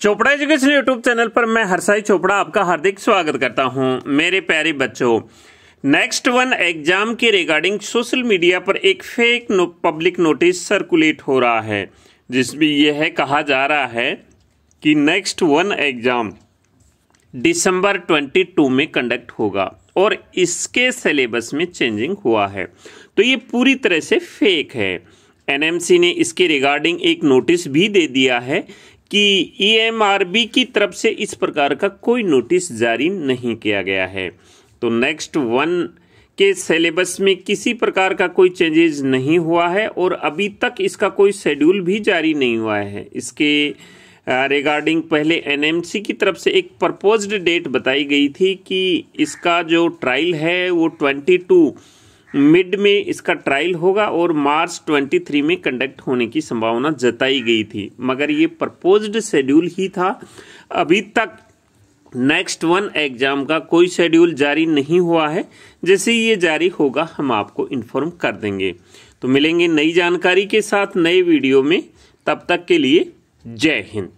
Chopra education YouTube channel पर मैं हरसाई चोपड़ा आपका हार्दिक स्वागत करता हूं मेरे प्यारे बच्चों नेक्स्ट वन एग्जाम के रिगार्डिंग सोशल मीडिया पर एक fake no, public notice circulate हो रहा है जिसमें यह है कहा जा रहा है कि नेक्स्ट वन एग्जाम दिसंबर 22 में कंडक्ट होगा और इसके सिलेबस में चेंजिंग हुआ है तो ये पूरी तरह से फेक है एनएमसी ने इसके रिगार्डिंग एक नोटिस भी दे दिया है कि ईएमआरबी e की तरफ से इस प्रकार का कोई नोटिस जारी नहीं किया गया है तो नेक्स्ट वन के सिलेबस में किसी प्रकार का कोई चेंजेज नहीं हुआ है और अभी तक इसका कोई शेड्यूल भी जारी नहीं हुआ है इसके रिगार्डिंग पहले एनएमसी की तरफ से एक प्रपोज्ड डेट बताई गई थी कि इसका जो ट्रायल है वो ट्वेंटी टू मिड में इसका ट्रायल होगा और मार्च 23 में कंडक्ट होने की संभावना जताई गई थी मगर ये प्रपोज्ड शेड्यूल ही था अभी तक नेक्स्ट वन एग्जाम का कोई शेड्यूल जारी नहीं हुआ है जैसे ही ये जारी होगा हम आपको इन्फॉर्म कर देंगे तो मिलेंगे नई जानकारी के साथ नए वीडियो में तब तक के लिए जय हिंद